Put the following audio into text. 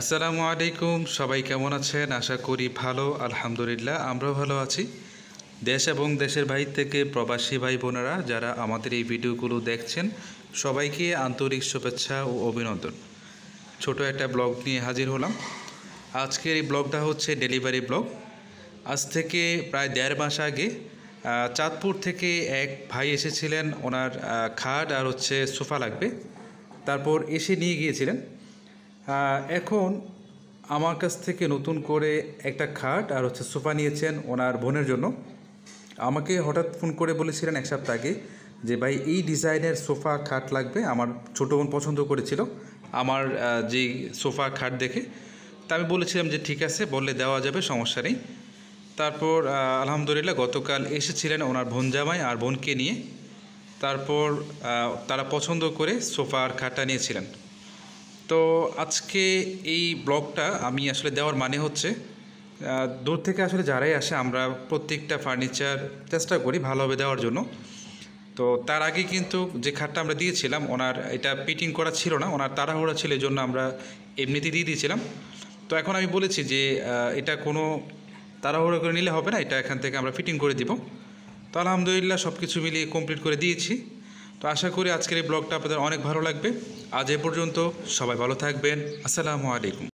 আসসালামু আলাইকুম সবাই কেমন আছেন আশা করি ভালো আলহামদুলিল্লাহ আমরাও ভালো আছি দেশ এবং দেশের বাইর থেকে প্রবাসী ভাই বোনেরা যারা আমাদের এই ভিডিওগুলো দেখছেন সবাইকে আন্তরিক শুভেচ্ছা ও অভিনন্দন ছোট একটা ব্লগ নিয়ে হাজির হলাম আজকের এই ব্লগটা হচ্ছে ডেলিভারি ব্লগ আজ থেকে প্রায় দেড় মাস আগে চাঁদপুর থেকে এক ভাই এসেছিলেন ওনার খাট আর হচ্ছে সোফা লাগবে তারপর এসে নিয়ে গিয়েছিলেন এখন আমার কাছ থেকে নতুন করে একটা খাট আর হচ্ছে সোফা নিয়েছেন ওনার বোনের জন্য আমাকে হঠাৎ ফোন করে বলেছিলেন এক সপ্তাহ আগে যে ভাই এই ডিজাইনের সোফা খাট লাগবে আমার ছোটো বোন পছন্দ করেছিল আমার যে সোফা খাট দেখে তা আমি বলেছিলাম যে ঠিক আছে বললে দেওয়া যাবে সমস্যা নেই তারপর আলহামদুলিল্লাহ গতকাল এসেছিলেন ওনার বোন জামাই আর বোনকে নিয়ে তারপর তারা পছন্দ করে সোফা আর খাটটা নিয়েছিলেন তো আজকে এই ব্লগটা আমি আসলে দেওয়ার মানে হচ্ছে দূর থেকে আসলে যারাই আসে আমরা প্রত্যেকটা ফার্নিচার চেষ্টা করি ভালোভাবে দেওয়ার জন্য তো তার আগে কিন্তু যে খাটটা আমরা দিয়েছিলাম ওনার এটা পিটিং করা ছিল না ওনার তাড়াহুড়া ছিল জন্য আমরা এমনিতে দিয়ে দিয়েছিলাম তো এখন আমি বলেছি যে এটা কোনো তাড়াহুড়ো করে নিলে হবে না এটা এখান থেকে আমরা ফিটিং করে দিব তো আলহামদুলিল্লাহ সব কিছু মিলিয়ে কমপ্লিট করে দিয়েছি তো আশা করি আজকের এই ব্লগটা আপনাদের অনেক ভালো লাগবে আজ এ পর্যন্ত সবাই ভালো থাকবেন আসসালামু আলাইকুম